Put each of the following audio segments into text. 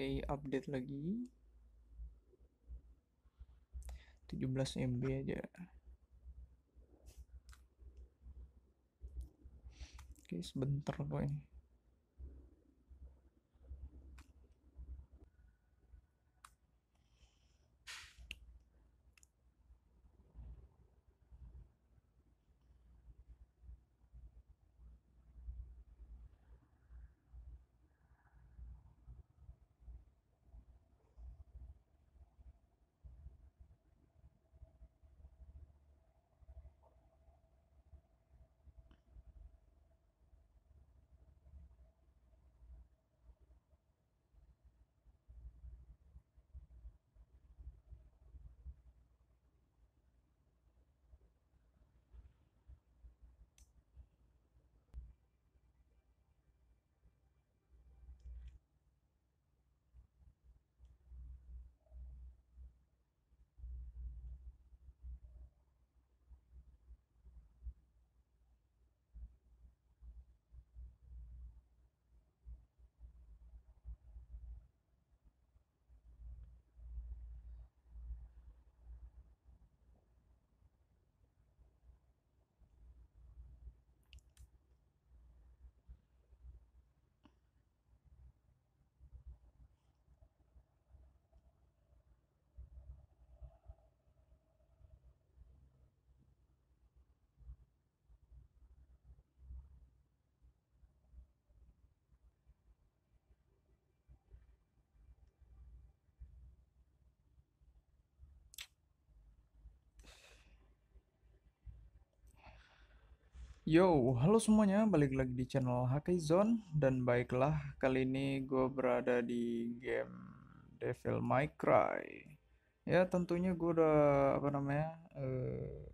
Oke, okay, update lagi. 17 MB aja. Oke, okay, sebentar kok ini. Yo, halo semuanya, balik lagi di channel Zone dan baiklah kali ini gue berada di game Devil May Cry. Ya tentunya gue udah apa namanya uh,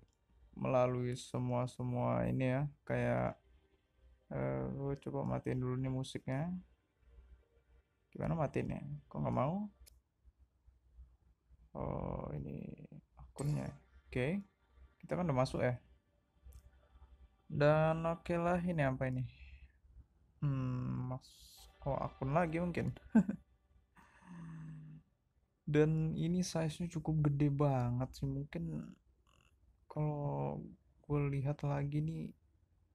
melalui semua semua ini ya kayak uh, eh, gue coba matiin dulu nih musiknya. Gimana matiin ya? Kok nggak mau? Oh ini akunnya. Oke, okay. kita kan udah masuk ya dan oke okay lah ini apa ini hmm mas oh akun lagi mungkin dan ini size nya cukup gede banget sih mungkin kalau gue lihat lagi nih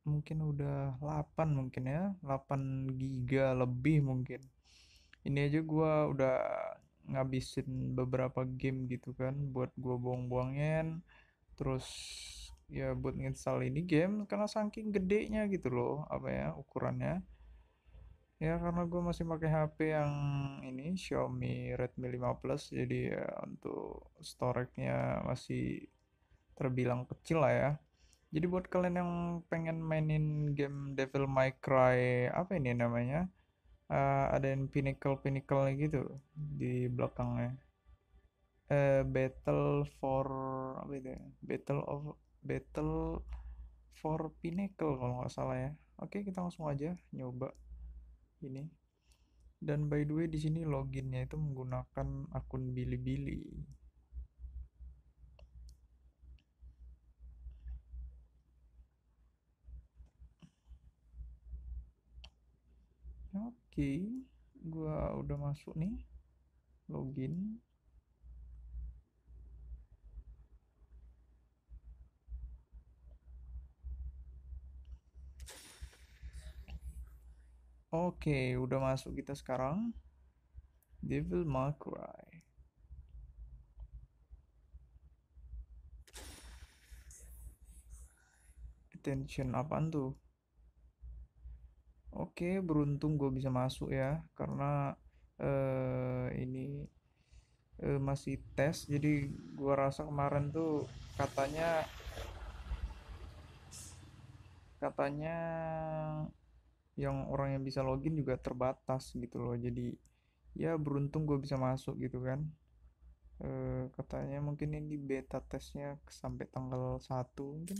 mungkin udah 8 mungkin ya 8 giga lebih mungkin ini aja gue udah ngabisin beberapa game gitu kan buat gue buang-buangin terus ya buat install ini game karena saking gedenya gitu loh apa ya ukurannya ya karena gue masih pakai HP yang ini Xiaomi Redmi 5 Plus jadi ya untuk storage-nya masih terbilang kecil lah ya jadi buat kalian yang pengen mainin game Devil May Cry apa ini namanya uh, ada yang pinnacle pinnacle gitu di belakangnya uh, Battle for apa itu ya? Battle of Battle for Pinnacle kalau nggak salah ya. Oke, kita langsung aja nyoba ini. Dan by the way di sini loginnya itu menggunakan akun Bilibili. Oke, gua udah masuk nih. Login. Oke, udah masuk kita sekarang. Devil May Cry. Attention apaan tuh? Oke, beruntung gue bisa masuk ya, karena uh, ini uh, masih tes. Jadi gue rasa kemarin tuh katanya katanya yang orang yang bisa login juga terbatas gitu loh jadi ya beruntung gue bisa masuk gitu kan e, katanya mungkin ini beta testnya sampai tanggal 1 mungkin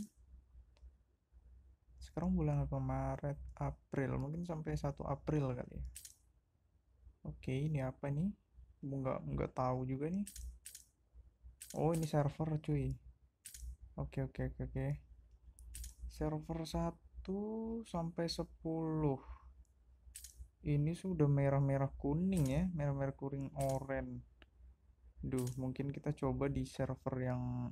sekarang bulan apa Maret April mungkin sampai 1 April kali ya oke ini apa nih nggak nggak tahu juga nih oh ini server cuy oke oke oke oke server satu sampai 10 ini sudah merah-merah kuning ya merah-merah kuning oranye duh mungkin kita coba di server yang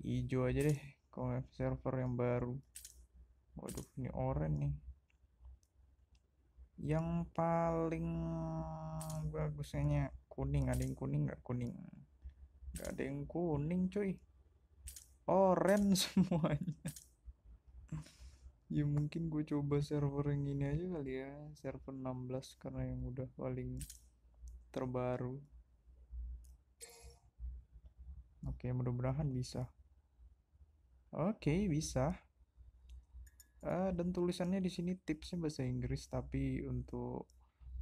hijau aja deh kalau server yang baru waduh ini oranye nih yang paling bagusnya kuning ada yang kuning nggak kuning nggak ada yang kuning cuy oranye semuanya ya mungkin gue coba server yang ini aja kali ya server 16 karena yang udah paling terbaru oke mudah-mudahan bisa oke bisa uh, dan tulisannya di sini tipsnya bahasa Inggris tapi untuk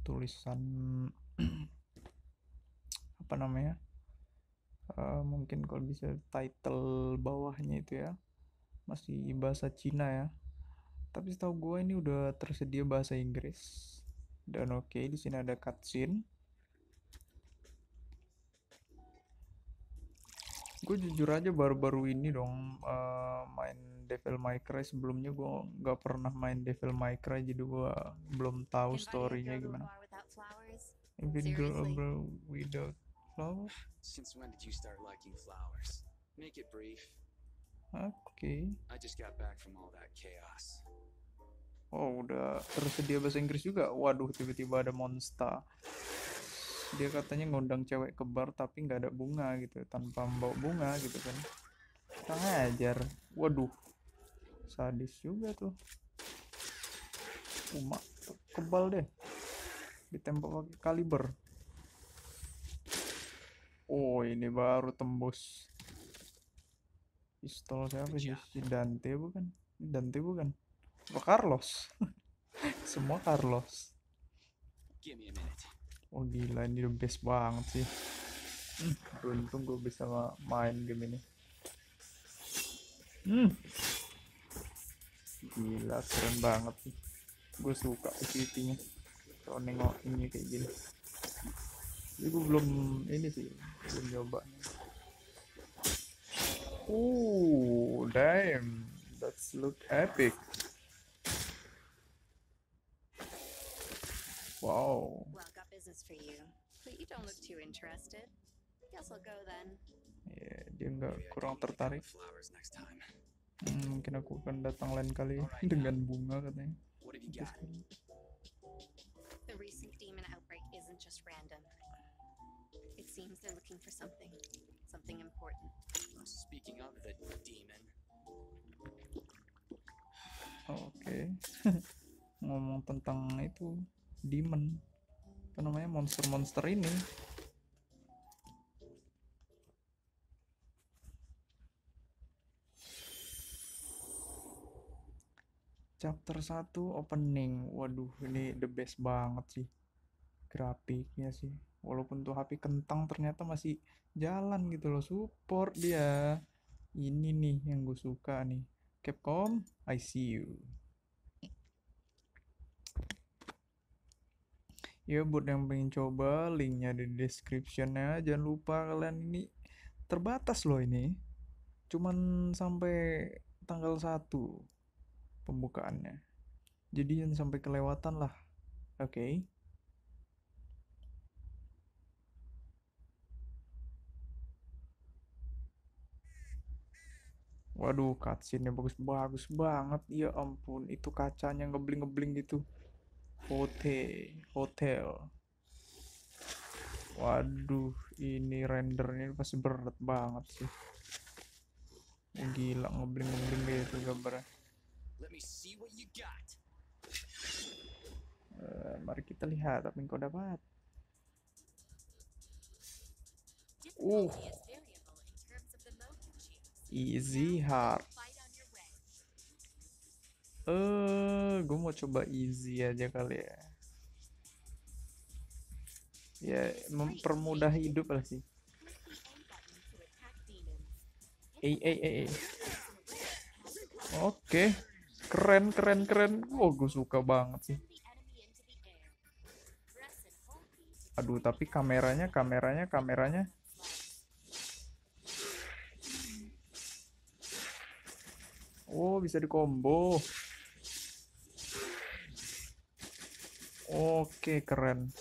tulisan apa namanya uh, mungkin kalau bisa title bawahnya itu ya masih bahasa Cina ya tapi setahu gue ini udah tersedia bahasa Inggris dan oke okay, di sini ada cutscene gue jujur aja baru-baru ini dong uh, main Devil May Cry sebelumnya gue nggak pernah main Devil May Cry jadi gue belum tahu storynya gimana Infinite Girl Without Flowers Since when did you start liking flowers? Make it brief. Okay. I just got back from all that chaos. Oh, udah tersedia bahasa Inggris juga. Waduh, tiba-tiba ada monster. Dia katanya ngundang cewek ke bar tapi nggak ada bunga gitu, tanpa membawa bunga gitu kan. Kurang ajar. Waduh, sadis juga tuh. Uma kebal deh. Ditembak pakai kaliber. Oh, ini baru tembus. Pistol siapa sih? Si Dante bukan? Dante bukan? Oh, Carlos. Semua Carlos. Oh gila ini the best banget sih. beruntung hmm, gue bisa main game ini. Hmm. Gila keren banget sih. Gue suka activity-nya. Kalau nengok ini kayak gini. Jadi gue belum ini sih, belum nyoba. Oh, damn. That's look epic. Wow. Well, dia nggak kurang tertarik. Hmm, mungkin aku akan datang lain kali dengan bunga katanya. Oke. Okay. Ngomong tentang itu demon apa namanya monster-monster ini chapter 1 opening waduh ini the best banget sih grafiknya sih walaupun tuh HP kentang ternyata masih jalan gitu loh support dia ini nih yang gue suka nih Capcom I see you ya buat yang pengen coba linknya di descriptionnya jangan lupa kalian ini terbatas loh ini cuman sampai tanggal 1 pembukaannya jadi jangan sampai kelewatan lah oke okay? Waduh, cutscene-nya bagus-bagus banget. Ya ampun, itu kacanya ngebling-ngebling gitu hotel hotel waduh ini rendernya pasti berat banget sih gila ngebling ngebling gitu gambarnya eh, mari kita lihat apa yang kau dapat uh easy hard Eh, gue mau coba easy aja kali ya. Ya, mempermudah hidup lah sih. Eh, eh, eh, eh. Oke. Keren, keren, keren. Oh, gue suka banget sih. Aduh, tapi kameranya, kameranya, kameranya. Oh, bisa di combo. Oke, keren.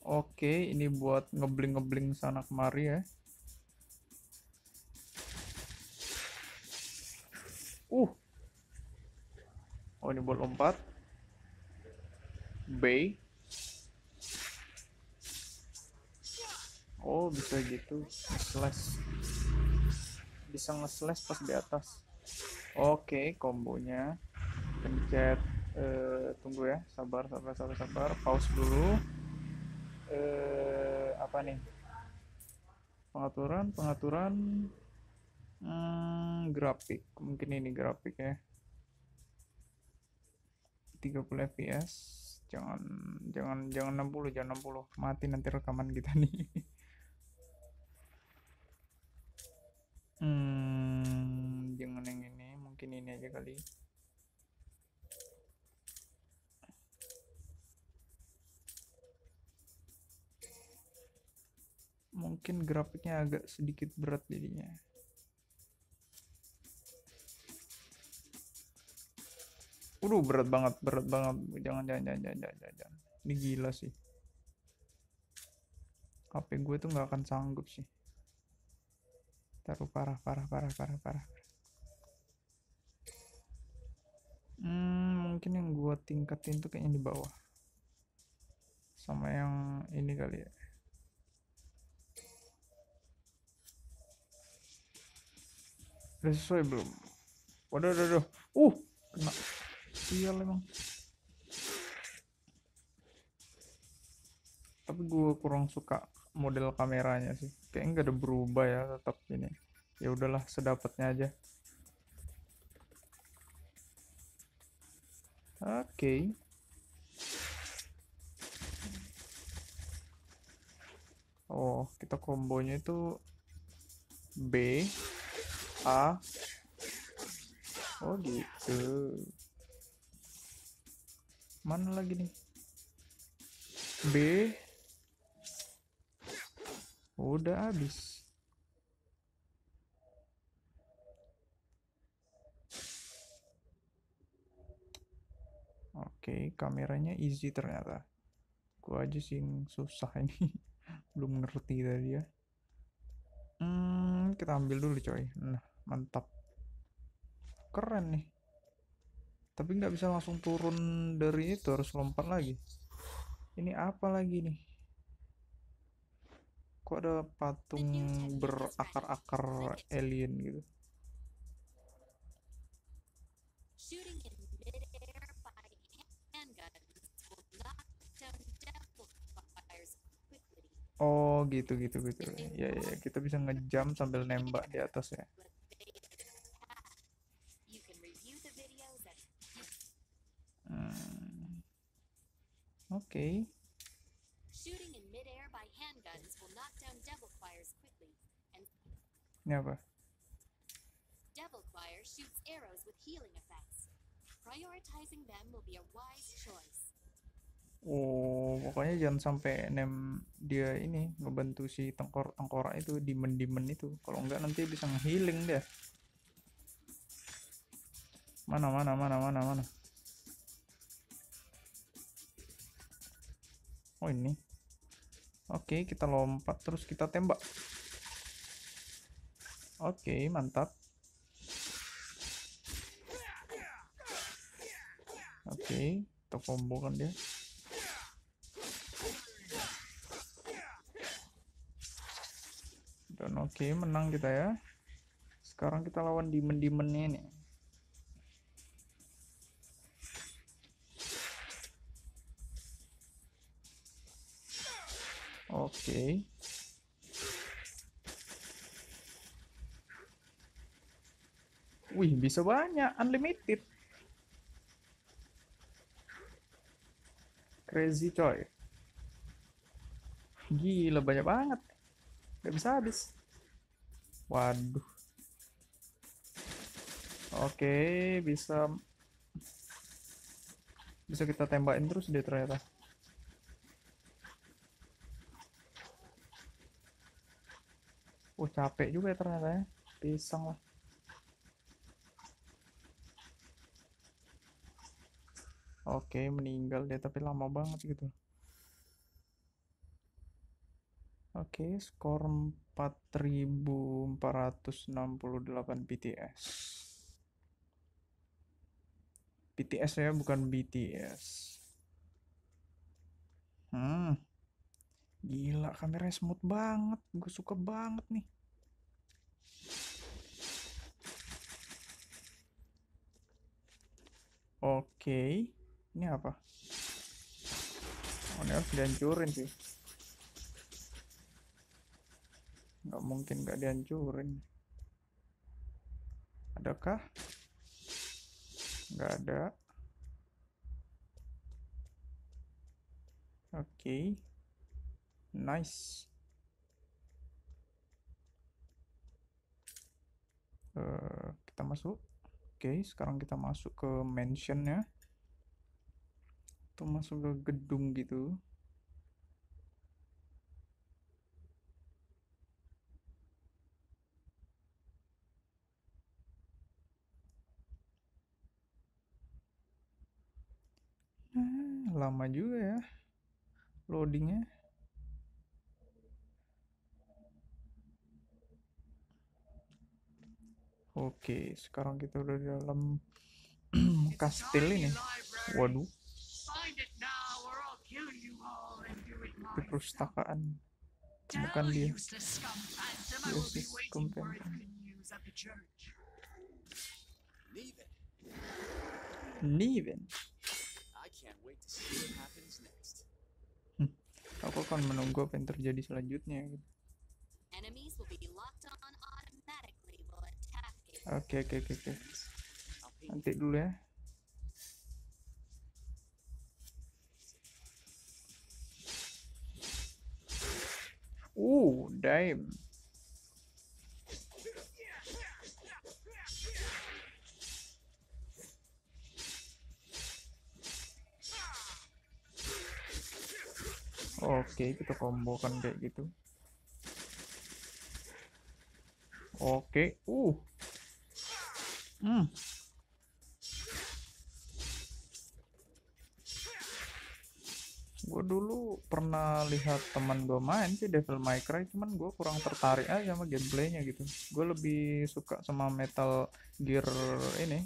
Oke, ini buat ngebling-ngebling sana kemari ya. Uh. Oh, ini buat lompat. B. Oh, bisa gitu. Slash. Bisa nge-slash pas di atas. Oke, kombonya. Pencet eh, tunggu ya sabar sabar sabar sabar pause dulu eh, apa nih pengaturan pengaturan eh, grafik mungkin ini grafik ya 30 fps jangan jangan jangan 60 jangan 60 mati nanti rekaman kita nih hmm jangan yang ini mungkin ini aja kali mungkin grafiknya agak sedikit berat jadinya Waduh berat banget berat banget jangan jangan jangan jangan jangan, jangan. ini gila sih HP gue tuh nggak akan sanggup sih taruh parah parah parah parah parah hmm, mungkin yang gue tingkatin tuh kayaknya di bawah sama yang ini kali ya udah sesuai belum waduh waduh waduh uh kena sial emang tapi gue kurang suka model kameranya sih kayaknya nggak ada berubah ya tetap ini ya udahlah sedapatnya aja oke okay. oh kita kombonya itu B A oh gitu mana lagi nih B udah habis Oke, kameranya easy ternyata. Gua aja sih yang susah ini. Belum ngerti tadi ya. Hmm, kita ambil dulu coy. Nah mantap keren nih tapi nggak bisa langsung turun dari itu harus lompat lagi ini apa lagi nih kok ada patung berakar-akar alien gitu Oh gitu gitu gitu ya ya, ya. kita bisa ngejam sambil nembak di atas ya Okay. knock down Devil Choir shoots arrows with healing effects. Prioritizing them will be a wise choice. Oh, pokoknya jangan sampai nem dia ini ngebantu si tengkor tengkorak itu dimen dimen itu. Kalau enggak nanti bisa ngehealing dia. Mana mana mana mana mana. oh ini oke kita lompat terus kita tembak oke mantap oke kita kan dia dan oke menang kita ya sekarang kita lawan demon-demonnya ini. Okay. Wih, bisa banyak, unlimited. Crazy coy. Gila, banyak banget. Gak bisa habis. Waduh. Oke, bisa bisa kita tembakin terus dia ternyata. Oh capek juga ya ternyata ya. Pisang lah. Oke meninggal deh tapi lama banget gitu. Oke skor 4468 BTS. BTS ya bukan BTS. Hmm. Gila, kameranya smooth banget. Gue suka banget nih. Oke. Okay. Ini apa? Oh, ini harus dihancurin sih. Nggak mungkin nggak dihancurin. Adakah? Nggak ada. Oke. Okay nice uh, kita masuk oke okay, sekarang kita masuk ke mansion ya atau masuk ke gedung gitu ah, lama juga ya loadingnya Oke, sekarang kita udah di dalam kastil ini. Waduh. Di perpustakaan. Bukan dia. Dia sih kumpen. Niven. Hmm. Aku akan menunggu apa yang terjadi selanjutnya. Gitu. Oke oke oke oke. Nanti dulu ya. Uh, dime. Oke, kita kombokan kayak gitu. Oke, uh. Hmm. Gue dulu pernah lihat teman gue main sih Devil May Cry, cuman gue kurang tertarik aja sama gameplaynya gitu. Gue lebih suka sama Metal Gear ini,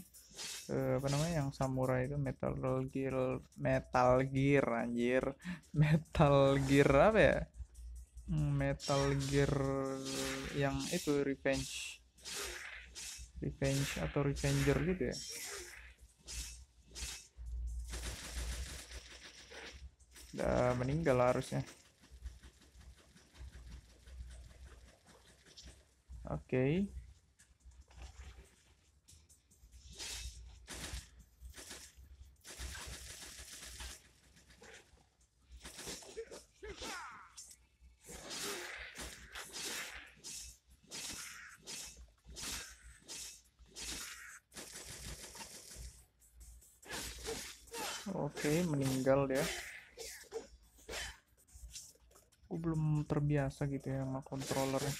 eh, apa namanya yang samurai itu Metal Gear, Metal Gear anjir, Metal Gear apa ya? Hmm, Metal Gear yang itu Revenge revenge atau revenger gitu ya udah meninggal harusnya oke okay. biasa gitu ya sama controllernya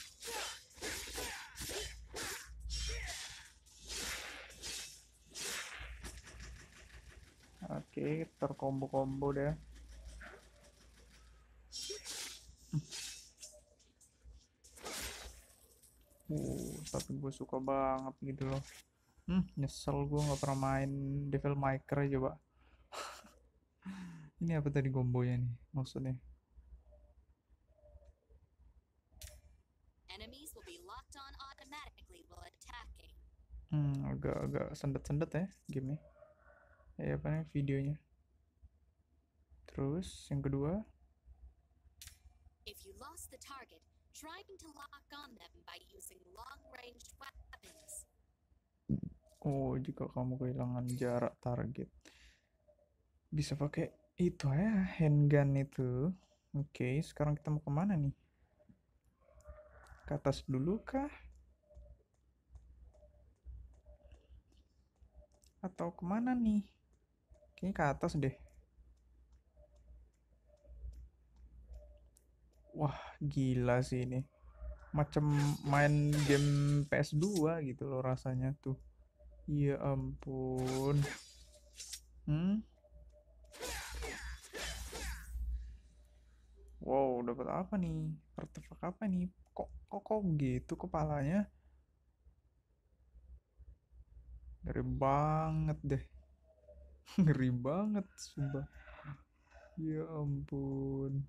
oke terkombo-kombo deh Uh, tapi gue suka banget gitu loh. Hmm, nyesel gue nggak pernah main Devil Maker coba. Ini apa tadi gombonya nih maksudnya? agak-agak sendet-sendet ya game ya apa nih videonya terus yang kedua If you lost the target, trying to lock on them by using long-range weapons. Oh, jika kamu kehilangan jarak target, bisa pakai itu ya, handgun itu. Oke, okay, sekarang kita mau kemana nih? Ke atas dulu kah? atau kemana nih kayaknya ke atas deh wah gila sih ini macam main game PS2 gitu loh rasanya tuh ya ampun hmm wow dapat apa nih artefak apa nih kok kok, kok gitu kepalanya ngeri banget deh ngeri banget sumpah ya ampun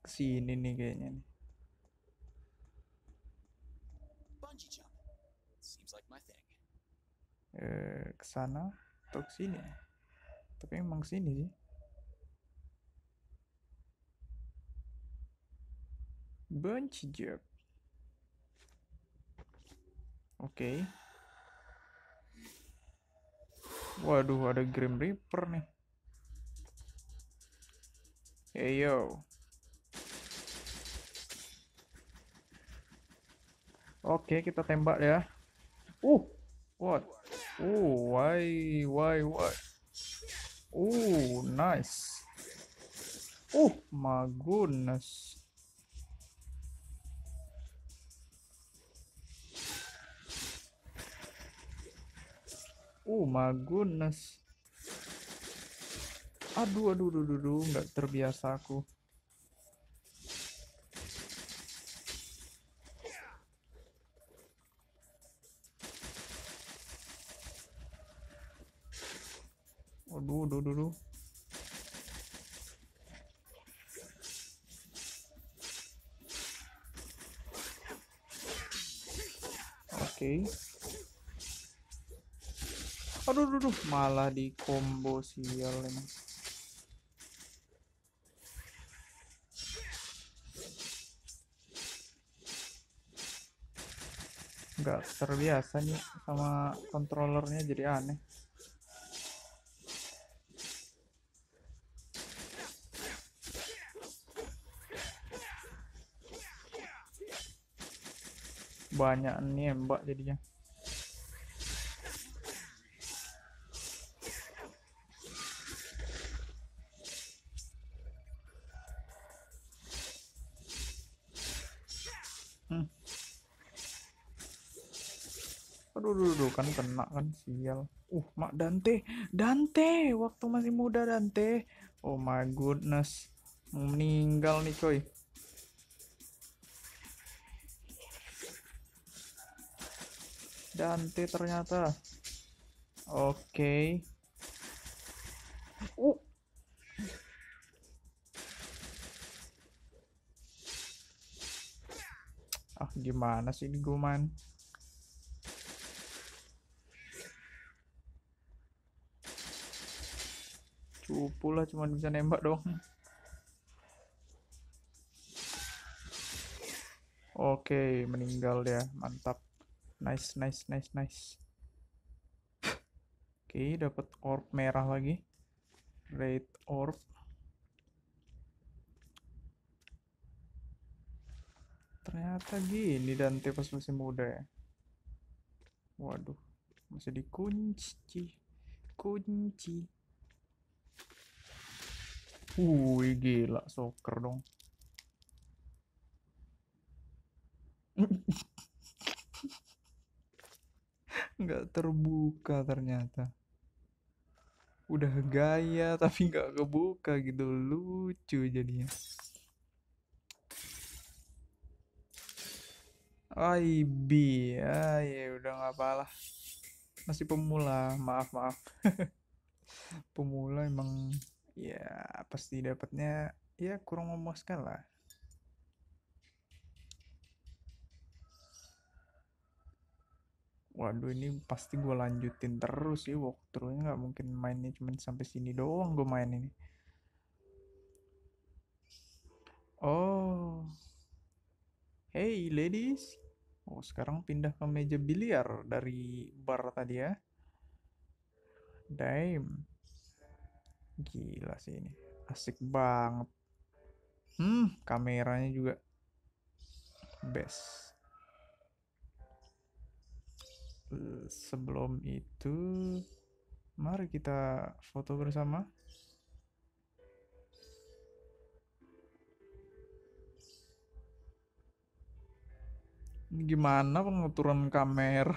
kesini nih kayaknya nih eh kesana atau kesini tapi emang sini sih bungee jump oke okay. Waduh, ada Grim Reaper nih. Hey yo. Oke, kita tembak ya. Uh, what? Uh, why, why, why? Uh, nice. Uh, my goodness. oh uh, my goodness aduh aduh aduh aduh nggak terbiasa aku aduh aduh aduh, aduh. oke okay. Aduh, aduh, aduh. malah di combo sial ini. Enggak terbiasa nih sama kontrolernya jadi aneh. Banyak nih mbak jadinya. kan kena kan sial uh mak Dante Dante waktu masih muda Dante oh my goodness meninggal nih coy Dante ternyata oke okay. uh ah gimana sih ini kupu lah cuman bisa nembak dong oke meninggal dia mantap nice nice nice nice oke dapat orb merah lagi red orb ternyata gini dan pas masih muda ya waduh masih dikunci kunci Wih gila soccer dong. nggak terbuka ternyata. Udah gaya tapi nggak kebuka gitu lucu jadinya. Aibi ya, ya udah nggak apalah. Masih pemula, maaf maaf. pemula emang ya pasti dapatnya ya kurang memuaskan lah Waduh ini pasti gue lanjutin terus sih walkthroughnya nggak mungkin mainnya cuma sampai sini doang gue main ini. Oh, hey ladies, oh sekarang pindah ke meja biliar dari bar tadi ya. Damn. Gila sih ini. Asik banget. Hmm, kameranya juga best. Sebelum itu, mari kita foto bersama. Gimana pengaturan kamera?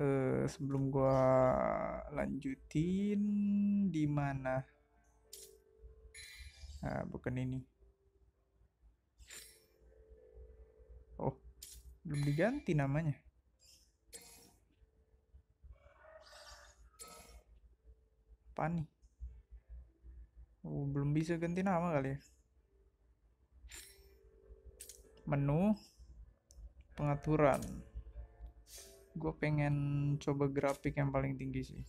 uh, sebelum gua lanjutin di mana nah, bukan ini oh belum diganti namanya apa nih oh, belum bisa ganti nama kali ya menu pengaturan gue pengen coba grafik yang paling tinggi sih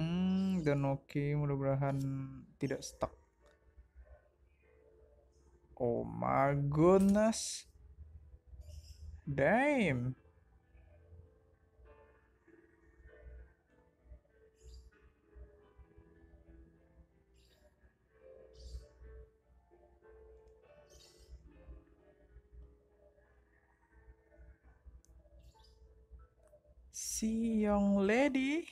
hmm, dan oke okay, mudah-mudahan tidak stuck oh my goodness damn Si young lady.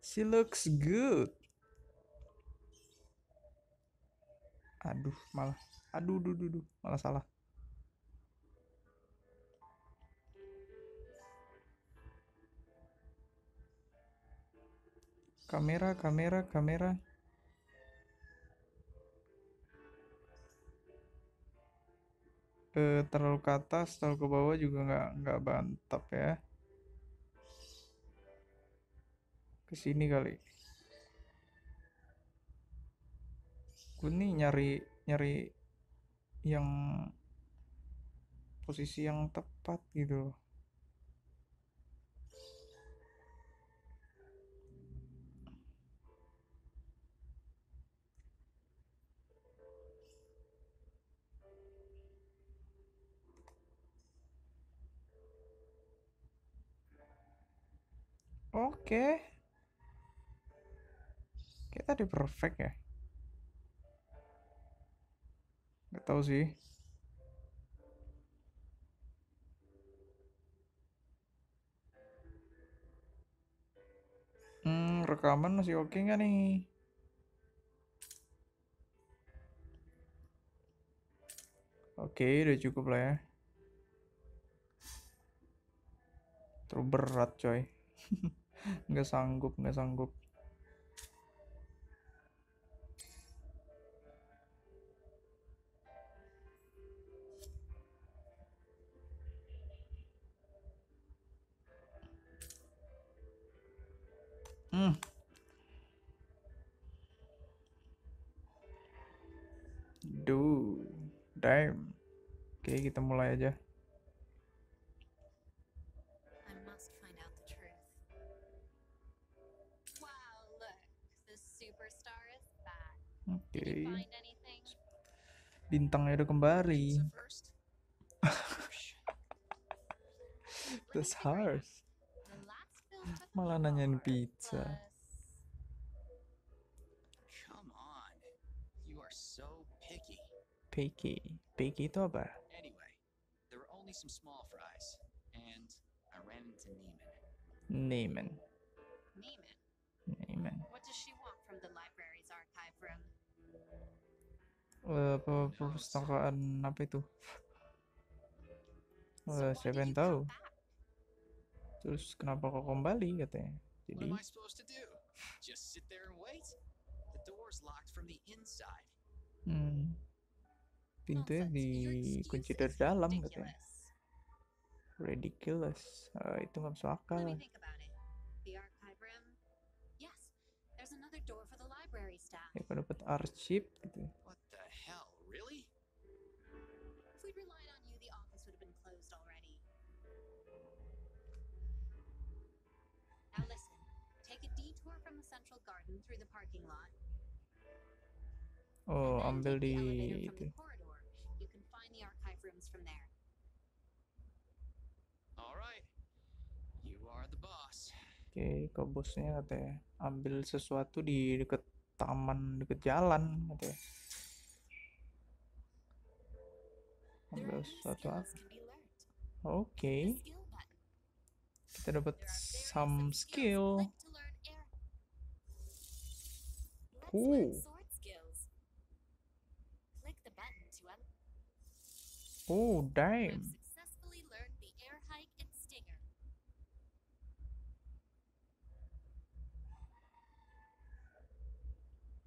She looks good. Aduh, malah. Aduh, duh, duh, duh. malah salah. Kamera, kamera, kamera. Eh, terlalu ke atas, terlalu ke bawah juga nggak nggak bantap ya. ke sini kali gue nih nyari nyari yang posisi yang tepat gitu Oke. Okay. Kita di perfect ya. Gak tahu sih. Hmm, rekaman masih oke okay nggak nih? Oke, okay, udah cukup lah ya. Terlalu berat coy. nggak sanggup, nggak sanggup. aja Oke. Okay. Bintangnya udah kembali. That's harsh. Malah nanyain pizza. Come on. You are so picky. Picky. Picky itu apa? some small fries, Neiman. Neiman. Neiman. Neiman. What apa itu? Uh, siapa yang tahu? Terus kenapa kau kembali katanya? Jadi. Hmm. Pintunya dikunci dari dalam katanya. ridiculous. Uh, ito nga sa akala. Let me think about it. The archive room? Yes. There's another door for the library staff. What the hell, really? If we'd relied on you, the office would have been closed already. Now listen. Take a detour from the central garden through the parking lot. Oh, ambil building. You can find the archive rooms from there. Oke, ke bosnya katanya ambil sesuatu di deket taman, deket jalan katanya. Ambil sesuatu apa? Oke. Kita dapat some skill. Ooh. Oh, damn.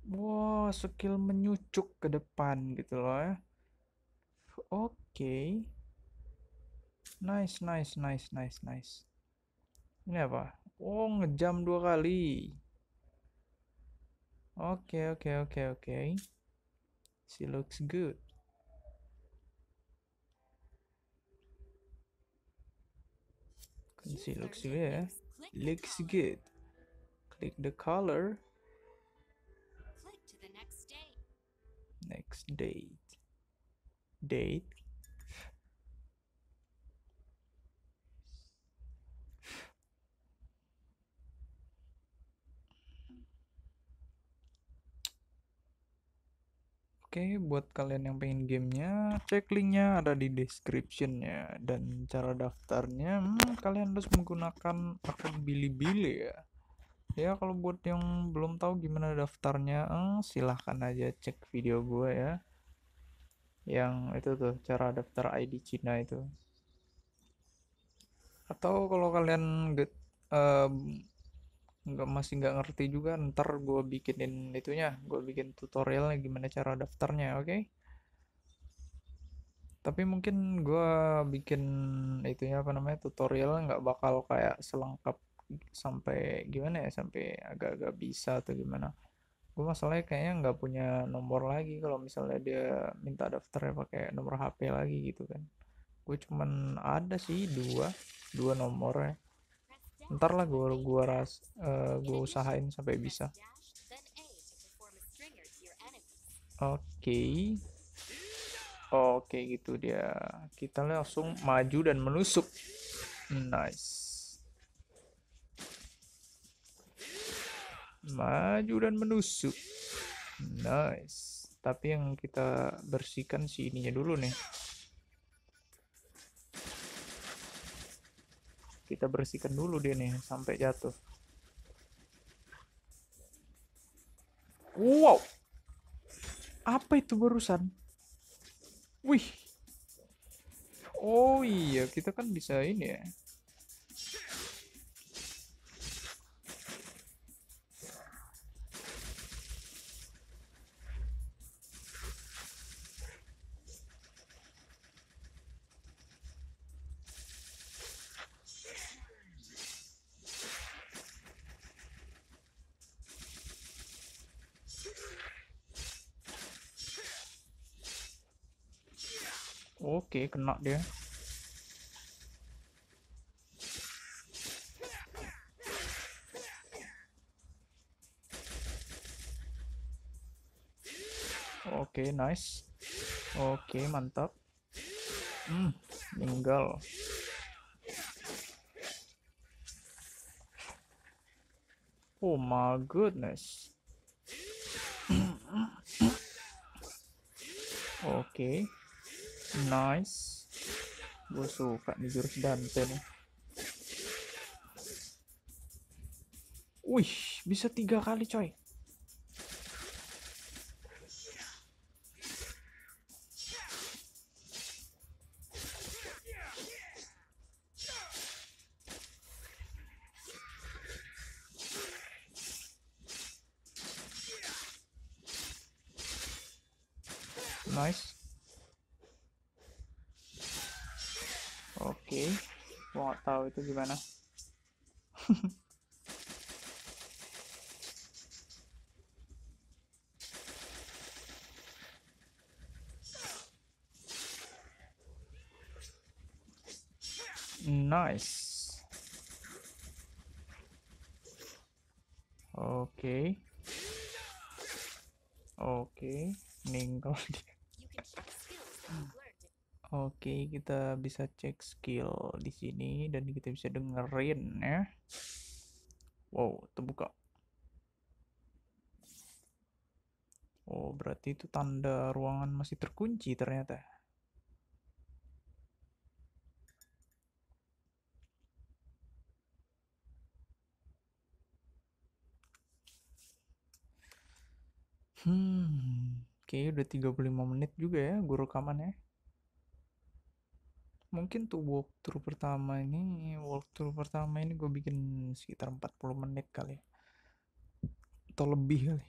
wow skill menyucuk ke depan gitu loh ya oke okay. nice nice nice nice nice ini apa oh ngejam dua kali oke okay, oke okay, oke okay, oke okay. she looks good can looks good yeah looks good click the color next date date Oke, okay, buat kalian yang pengen gamenya, cek linknya ada di description ya. dan cara daftarnya, hmm, kalian harus menggunakan akun Bilibili ya ya kalau buat yang belum tahu gimana daftarnya eh, silahkan aja cek video gue ya yang itu tuh cara daftar ID Cina itu atau kalau kalian get, um, nggak masih nggak ngerti juga ntar gue bikinin itunya gue bikin tutorialnya gimana cara daftarnya oke okay? tapi mungkin gue bikin itunya apa namanya tutorial nggak bakal kayak selengkap sampai gimana ya sampai agak-agak bisa atau gimana gue masalahnya kayaknya nggak punya nomor lagi kalau misalnya dia minta daftarnya pakai nomor HP lagi gitu kan gue cuman ada sih dua dua nomornya ntar lah gue gua ras uh, eh, gue usahain sampai bisa oke okay. oke okay, gitu dia kita langsung maju dan menusuk nice Hmm. maju dan menusuk nice tapi yang kita bersihkan si ininya dulu nih kita bersihkan dulu dia nih sampai jatuh wow apa itu barusan wih oh iya kita kan bisa ini ya Oke, kena dia. Oke, okay, nice. Oke, okay, mantap. Hmm, meninggal. Oh my goodness. Oke. Okay nice gue suka nih jurus Dante nih wih bisa tiga kali coy itu gimana Nice. Oke. Okay. Oke, okay. ninggal dia. Oke, kita bisa cek skill di sini dan kita bisa dengerin ya. Wow, terbuka. Oh, berarti itu tanda ruangan masih terkunci ternyata. Hmm, kayaknya udah 35 menit juga ya gue rekaman ya mungkin tuh walkthrough pertama ini walkthrough pertama ini gue bikin sekitar 40 menit kali ya. atau lebih kali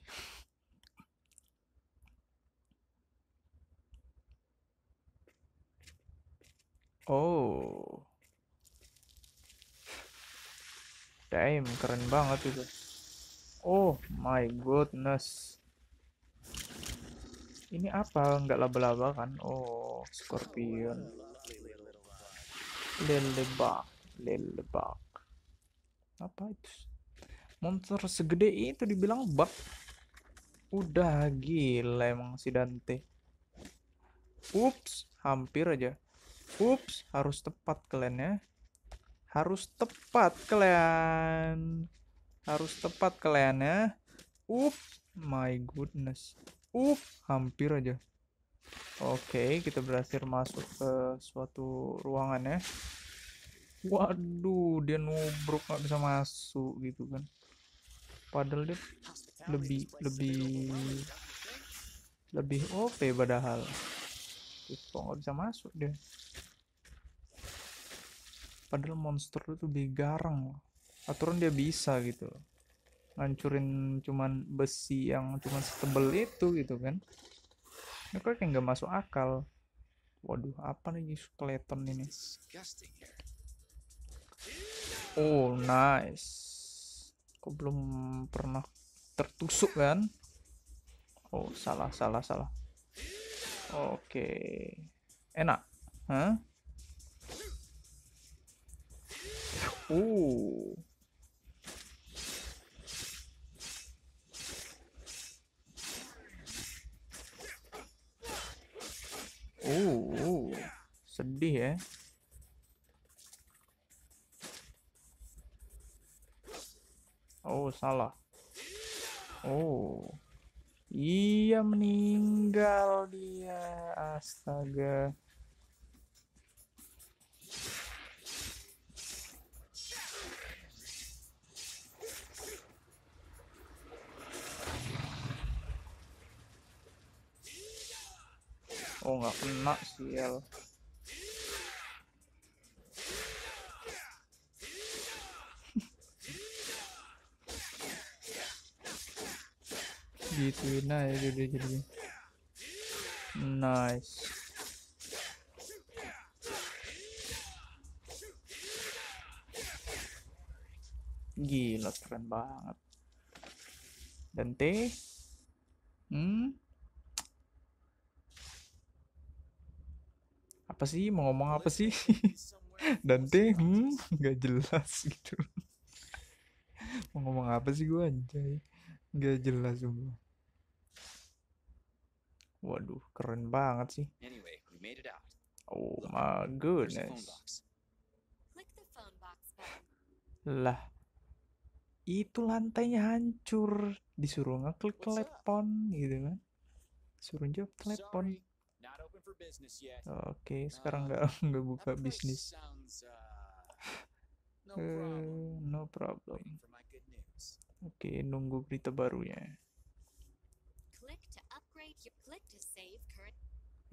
oh damn keren banget itu oh my goodness ini apa nggak laba-laba kan oh scorpion lelebak lelebak apa itu monster segede itu dibilang bug udah gila emang si Dante ups hampir aja ups harus tepat kalian ya harus tepat kalian harus tepat kalian ya ups my goodness ups hampir aja Oke, kita berhasil masuk ke suatu ruangan ya. Waduh, dia nubruk nggak bisa masuk gitu kan. Padahal dia lebih lebih lebih OP padahal. Kok nggak bisa masuk dia. Padahal monster itu bigarang. Aturan dia bisa gitu. Ngancurin cuman besi yang cuman setebel itu gitu kan ini kok kayak nggak masuk akal waduh apa nih skeleton ini oh nice kok belum pernah tertusuk kan oh salah salah salah oke okay. enak huh? uh Oh, oh. sedih ya. Oh, salah. Oh. Iya meninggal dia. Astaga. kok nggak kena sial gituin aja jadi jadi nice gila keren banget dan teh hmm apa sih mau ngomong apa sih Dante hmm nggak jelas gitu mau ngomong apa sih gue anjay nggak jelas semua waduh keren banget sih oh my goodness lah itu lantainya hancur disuruh ngeklik telepon gitu kan suruh jawab telepon Oke, sekarang um, nggak nggak buka bisnis. Uh, no problem. Eh, Oke, nunggu berita barunya.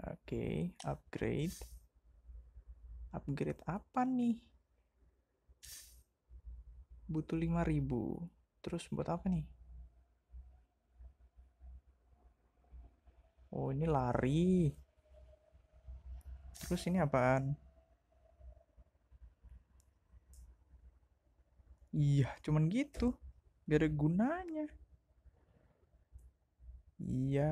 Oke, upgrade. Upgrade apa nih? Butuh 5000. Terus buat apa nih? Oh, ini lari terus ini apaan iya cuman gitu gak ada gunanya iya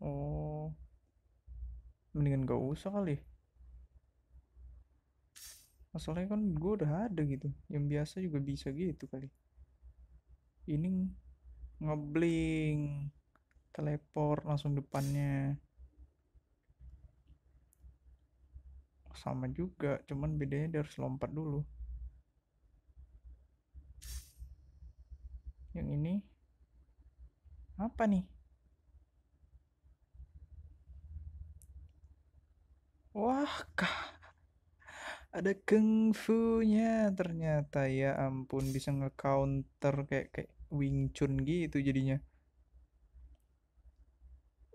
oh mendingan gak usah kali masalahnya kan gue udah ada gitu yang biasa juga bisa gitu kali ini ngebling teleport langsung depannya sama juga cuman bedanya dia harus lompat dulu yang ini apa nih wah kah ada kungfunya ternyata ya ampun bisa nge-counter kayak kayak Wing Chun gitu jadinya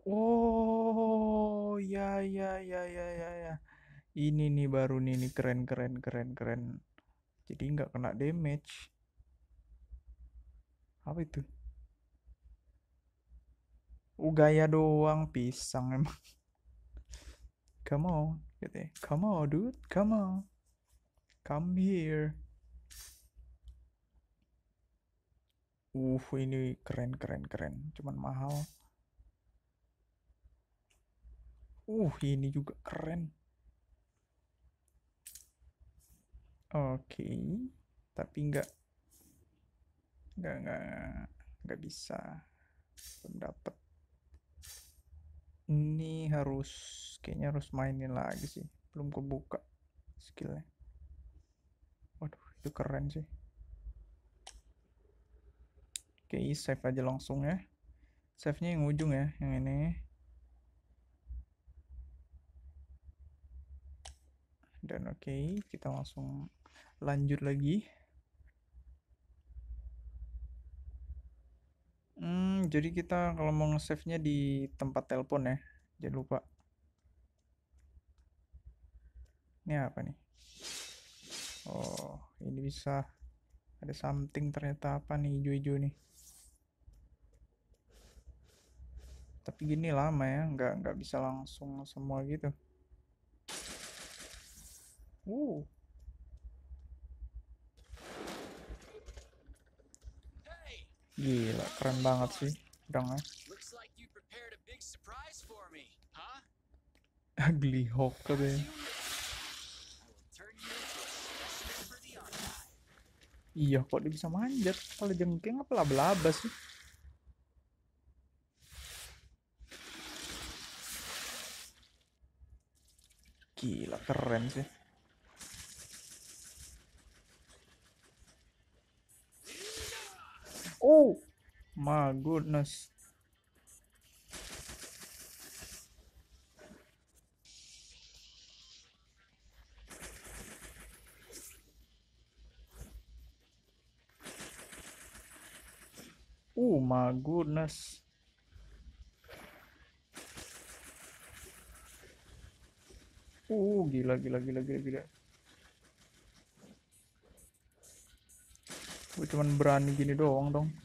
Oh, ya ya ya ya ya ya. Ini nih baru nih, ini keren keren keren keren. Jadi nggak kena damage. Apa itu? Uh, doang pisang emang. Come on, gitu ya. Come on, dude. Come on. Come here. Uh, ini keren keren keren. Cuman mahal. Uh, ini juga keren. Oke, okay. tapi enggak enggak enggak nggak bisa belum dapat. Ini harus kayaknya harus mainin lagi sih, belum kebuka skillnya. Waduh, itu keren sih. Oke, okay, save aja langsung ya. Save-nya yang ujung ya, yang ini. dan oke okay, kita langsung lanjut lagi hmm, jadi kita kalau mau nge-save nya di tempat telepon ya jangan lupa ini apa nih oh ini bisa ada something ternyata apa nih hijau-hijau nih tapi gini lama ya nggak nggak bisa langsung semua gitu Ooh. Gila, keren banget sih pedangnya. Ugly Hawk katanya. Iya, kok dia bisa manjat? Kalau jengking apa laba-laba sih? Gila, keren sih. My goodness. Oh uh, my goodness. Oh uh, gila gila gila gila gila. Gue cuman berani gini doang dong.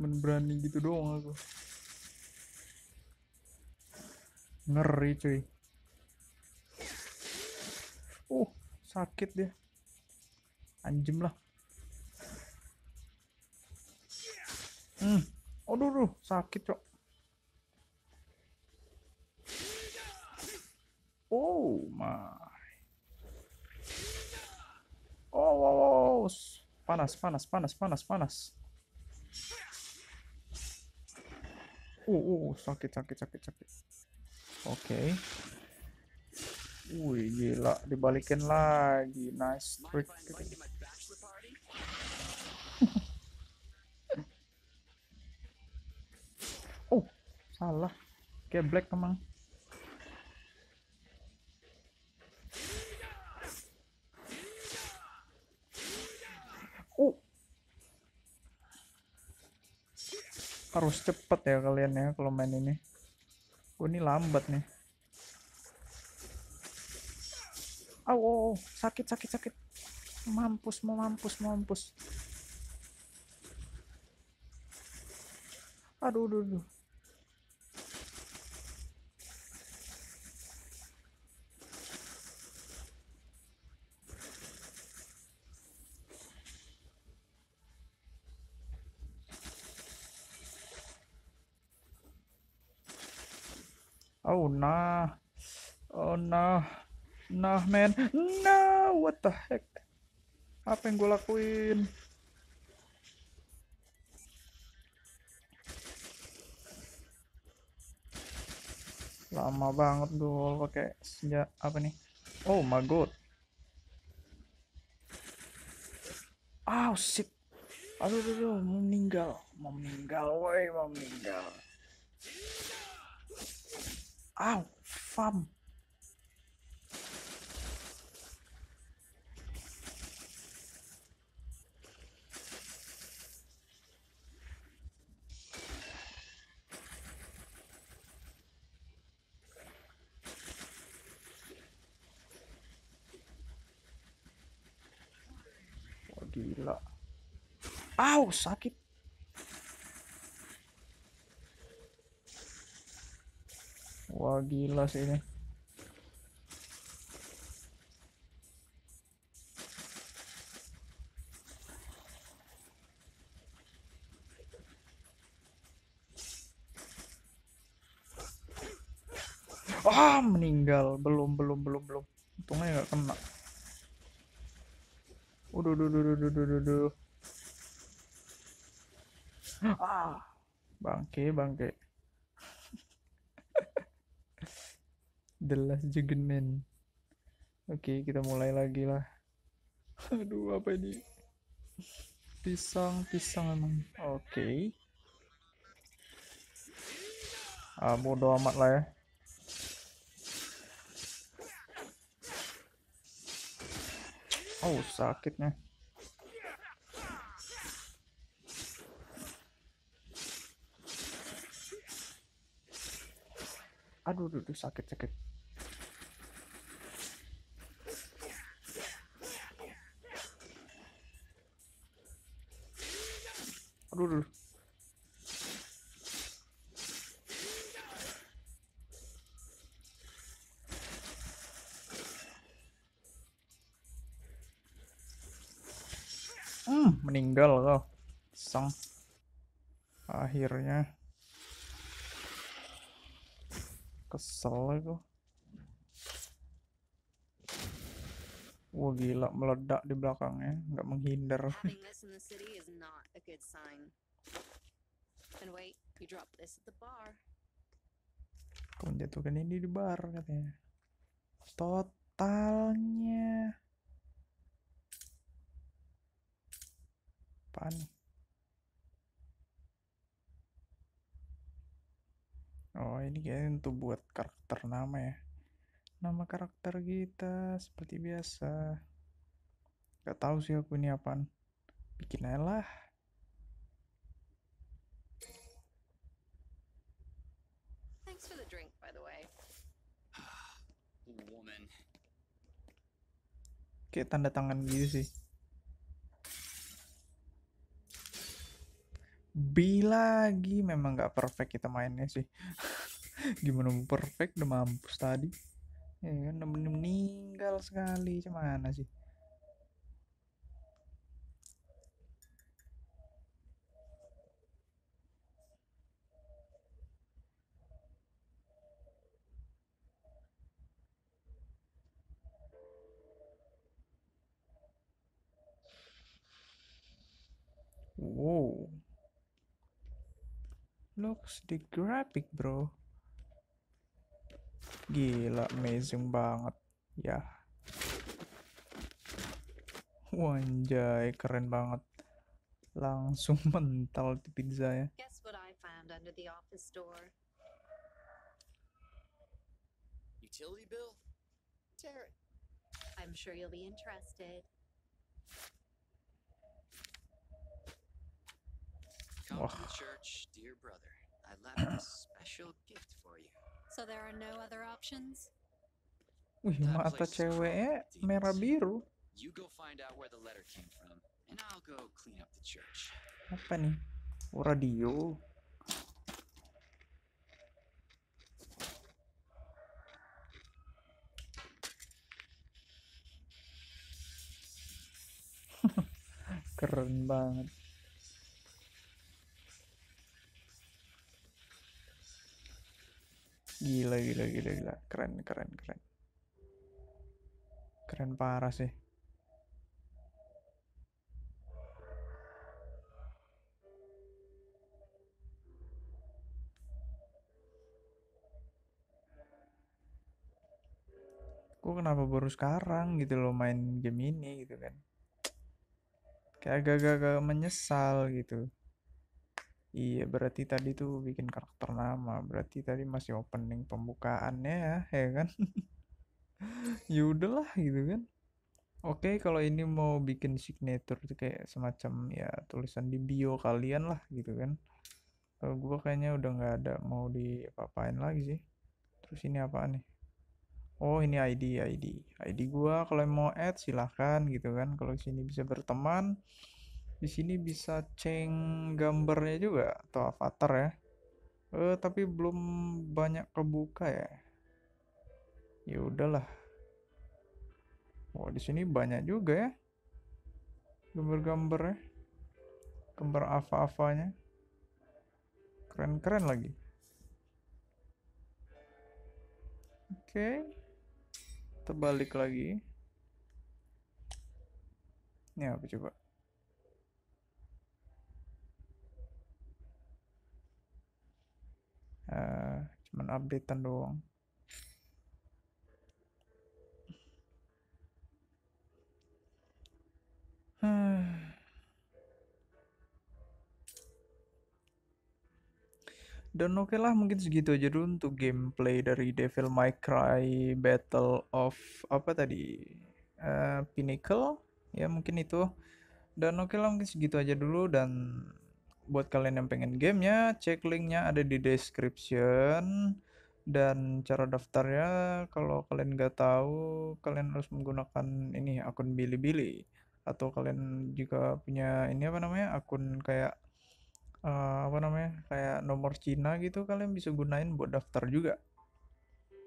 cuman berani gitu doang aku ngeri cuy uh sakit dia anjem lah hmm aduh aduh sakit cok oh my oh, oh, oh. panas panas panas panas panas Uh, uh, sakit, sakit, sakit, sakit. Oke. Okay. Wih, gila. Dibalikin lagi. Nice trick. Gitu. oh, salah. Kayak black emang. harus cepet ya kalian ya kalau main ini gue ini lambat nih Aw, oh, oh, sakit sakit sakit mampus mau mampus mau mampus aduh aduh, aduh. nah nah man nah what the heck apa yang gue lakuin lama banget gue pakai senja apa nih oh my god oh shit aduh aduh, aduh mau meninggal mau meninggal woi mau meninggal ow fam Au, sakit. Wah, gila sih ini. Ah, meninggal. Belum, belum, belum, belum. Untungnya nggak kena. Udah, udah, udah, udah, udah, udah ah bangke bangke the last oke okay, kita mulai lagi lah aduh apa ini pisang pisang oke okay. ah bodo amat lah ya oh sakitnya aduh aduh, aduh sakit sakit aduh, aduh. Hmm, meninggal loh. Sang. Akhirnya. kesel aku Wah gila meledak di belakangnya, nggak menghindar. Kau jatuhkan ini di bar katanya. Totalnya. Apaan nih? ini kayaknya untuk buat karakter nama ya nama karakter kita seperti biasa gak tahu sih aku ini apaan bikin aja lah thanks for the drink by the way woman kayak tanda tangan gitu sih B lagi memang gak perfect kita mainnya sih gimana mau perfect udah mampus tadi ya kan meninggal sekali cuman sih Wow. Looks the graphic, bro. Gila, amazing banget ya. Wanjay, keren banget. Langsung mental di pizza ya. Utility So there are no other options? Wih, mata ceweknya eh, merah biru. You go find out where the letter came from, and I'll go clean up the church. Apa nih? Oh, radio. Keren banget. Gila, gila, gila, gila. Keren, keren, keren. Keren parah sih. gue kenapa baru sekarang gitu loh main game ini gitu kan kayak agak-agak menyesal gitu Iya, berarti tadi tuh bikin karakter nama. Berarti tadi masih opening pembukaannya ya, ya kan? yaudah lah gitu kan. Oke, kalau ini mau bikin signature tuh kayak semacam ya tulisan di bio kalian lah gitu kan. Kalau gue kayaknya udah nggak ada mau diapa-apain lagi sih. Terus ini apaan nih? Oh, ini ID, ID. ID gue kalau mau add silahkan gitu kan. Kalau sini bisa berteman, di sini bisa ceng gambarnya juga atau avatar ya eh tapi belum banyak kebuka ya ya udahlah wah di sini banyak juga ya gambar-gambarnya gambar gambar ya, gambar apa keren-keren lagi oke okay. terbalik lagi ini apa coba cuman updatean doang Dan oke okay lah mungkin segitu aja dulu untuk gameplay dari Devil May Cry Battle of apa tadi uh, Pinnacle ya mungkin itu dan oke okay lah mungkin segitu aja dulu dan buat kalian yang pengen gamenya cek linknya ada di description dan cara daftarnya kalau kalian nggak tahu kalian harus menggunakan ini akun Bilibili atau kalian juga punya ini apa namanya akun kayak uh, apa namanya kayak nomor Cina gitu kalian bisa gunain buat daftar juga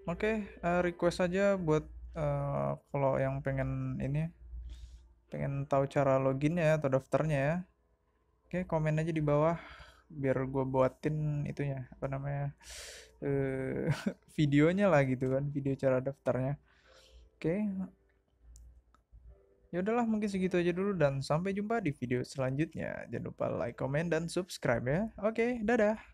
oke okay, uh, eh, request aja buat uh, kalau yang pengen ini pengen tahu cara loginnya atau daftarnya ya Oke, komen aja di bawah biar gue buatin itunya apa namanya eh, videonya lah gitu kan video cara daftarnya oke ya udahlah mungkin segitu aja dulu dan sampai jumpa di video selanjutnya jangan lupa like comment dan subscribe ya oke dadah